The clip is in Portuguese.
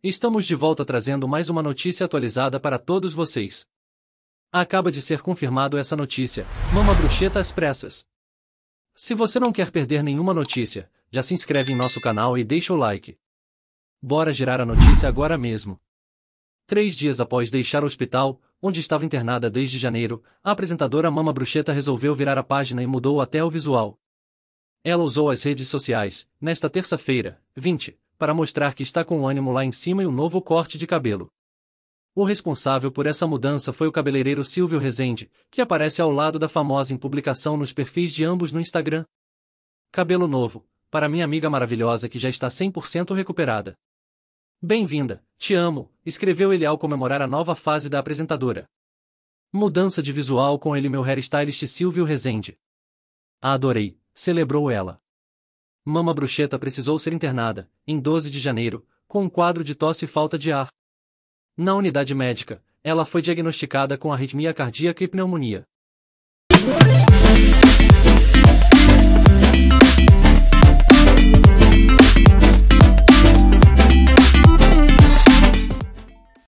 Estamos de volta trazendo mais uma notícia atualizada para todos vocês. Acaba de ser confirmado essa notícia, Mama Bruxeta às pressas. Se você não quer perder nenhuma notícia, já se inscreve em nosso canal e deixa o like. Bora girar a notícia agora mesmo. Três dias após deixar o hospital, onde estava internada desde janeiro, a apresentadora Mama Bruxeta resolveu virar a página e mudou até o visual. Ela usou as redes sociais, nesta terça-feira, 20, para mostrar que está com o ânimo lá em cima e um novo corte de cabelo. O responsável por essa mudança foi o cabeleireiro Silvio Rezende, que aparece ao lado da famosa em publicação nos perfis de ambos no Instagram. Cabelo novo, para minha amiga maravilhosa que já está 100% recuperada. Bem-vinda, te amo, escreveu ele ao comemorar a nova fase da apresentadora. Mudança de visual com ele meu hairstylist Silvio Rezende. A adorei, celebrou ela. Mama Bruxeta precisou ser internada, em 12 de janeiro, com um quadro de tosse e falta de ar. Na unidade médica, ela foi diagnosticada com arritmia cardíaca e pneumonia.